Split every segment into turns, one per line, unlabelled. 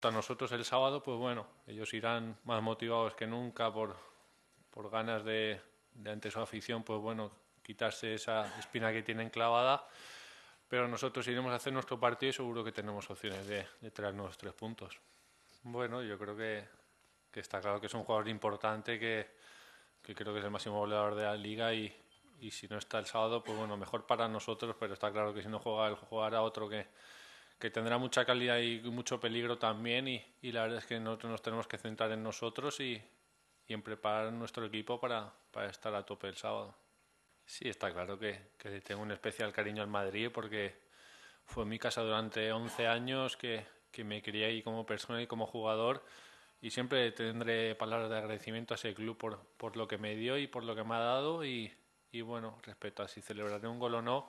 A nosotros el sábado, pues bueno, ellos irán más motivados que nunca por, por ganas de, ante su afición, pues bueno, quitarse esa espina que tienen clavada. Pero nosotros iremos a hacer nuestro partido y seguro que tenemos opciones de, de traernos tres puntos. Bueno, yo creo que, que, está claro que es un jugador importante, que, que, creo que es el máximo goleador de la liga y, y si no está el sábado, pues bueno, mejor para nosotros, pero está claro que si no juega el jugar a otro que, que tendrá mucha calidad y mucho peligro también y, y la verdad es que nosotros nos tenemos que centrar en nosotros y, y en preparar nuestro equipo para, para, estar a tope el sábado. Sí, está claro que, que, tengo un especial cariño al Madrid porque fue mi casa durante 11 años que, que me crié ahí como persona y como jugador y siempre tendré palabras de agradecimiento a ese club por, por lo que me dio y por lo que me ha dado y, y bueno, respecto a si celebraré un gol o no,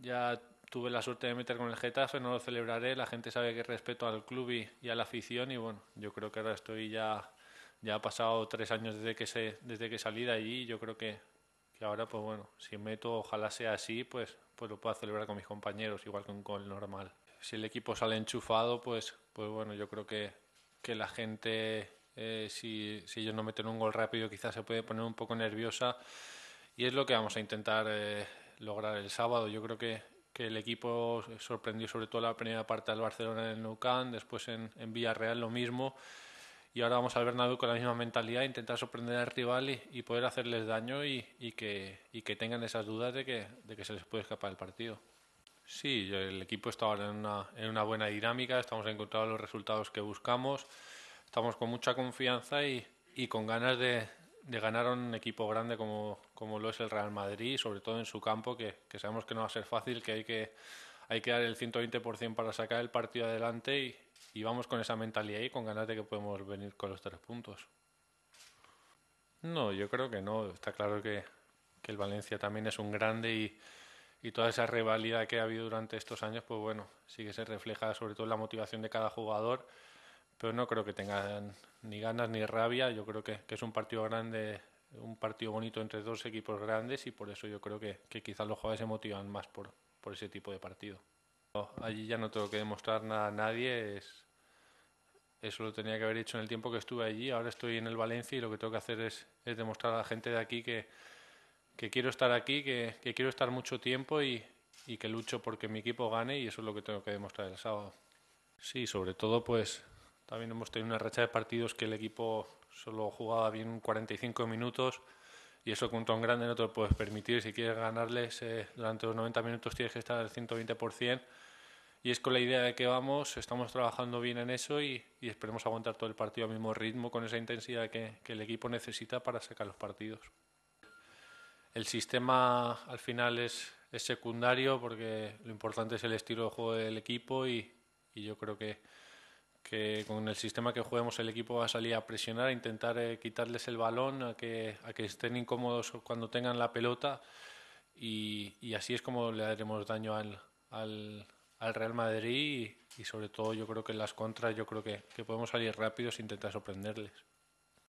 ya tuve la suerte de meter con el Getafe, no lo celebraré, la gente sabe que respeto al club y, a la afición y bueno, yo creo que ahora estoy ya, ya ha pasado tres años desde que, se, desde que salí de allí y yo creo que, que ahora pues bueno, si meto, ojalá sea así, pues, pues lo pueda celebrar con mis compañeros, igual que un gol normal. Si el equipo sale enchufado, pues, pues bueno, yo creo que, que la gente, eh, si, si ellos no meten un gol rápido, quizás se puede poner un poco nerviosa y es lo que vamos a intentar eh, lograr el sábado. Yo creo que que el equipo sorprendió sobre todo la primera parte al Barcelona en el Nou Camp, después en, Villarreal lo mismo, y ahora vamos al Bernabéu con la misma mentalidad, intentar sorprender al rival y, poder hacerles daño y, que, que tengan esas dudas de que, se les puede escapar el partido. Sí, el equipo está ahora en una, buena dinámica, estamos encontrando los resultados que buscamos, estamos con mucha confianza y con ganas de, de ganar un equipo grande como, lo es el Real Madrid, sobre todo en su campo, que, sabemos que no va a ser fácil, que hay que, hay que dar el 120% para sacar el partido adelante y, vamos con esa mentalidad y con ganas de que podemos venir con los tres puntos. No, yo creo que no. Está claro que, el Valencia también es un grande y, y toda esa rivalidad que ha habido durante estos años, pues bueno, sí que se refleja sobre todo en la motivación de cada jugador pero no creo que tengan ni ganas ni rabia. Yo creo que, es un partido grande, un partido bonito entre dos equipos grandes y por eso yo creo que, quizás los jugadores se motivan más por, ese tipo de partido. allí ya no tengo que demostrar nada a nadie, eso lo tenía que haber hecho en el tiempo que estuve allí, ahora estoy en el Valencia y lo que tengo que hacer es, demostrar a la gente de aquí que, quiero estar aquí, que, quiero estar mucho tiempo y, y que lucho porque mi equipo gane y eso es lo que tengo que demostrar el sábado. Sí, sobre todo pues también hemos tenido una racha de partidos que el equipo solo jugaba bien 45 minutos y eso con un grande no te lo puedes permitir. Si quieres ganarles durante los 90 minutos tienes que estar al 120% y es con la idea de que vamos, estamos trabajando bien en eso y, esperemos aguantar todo el partido al mismo ritmo, con esa intensidad que, el equipo necesita para sacar los partidos. El sistema al final es, es secundario porque lo importante es el estilo de juego del equipo y yo creo que con el sistema que juguemos el equipo va a salir a presionar, a intentar eh, quitarles el balón, a que, a que estén incómodos cuando tengan la pelota y, así es como le haremos daño al, al, Real Madrid y, sobre todo yo creo que en las contras yo creo que, que podemos salir rápidos e intentar sorprenderles.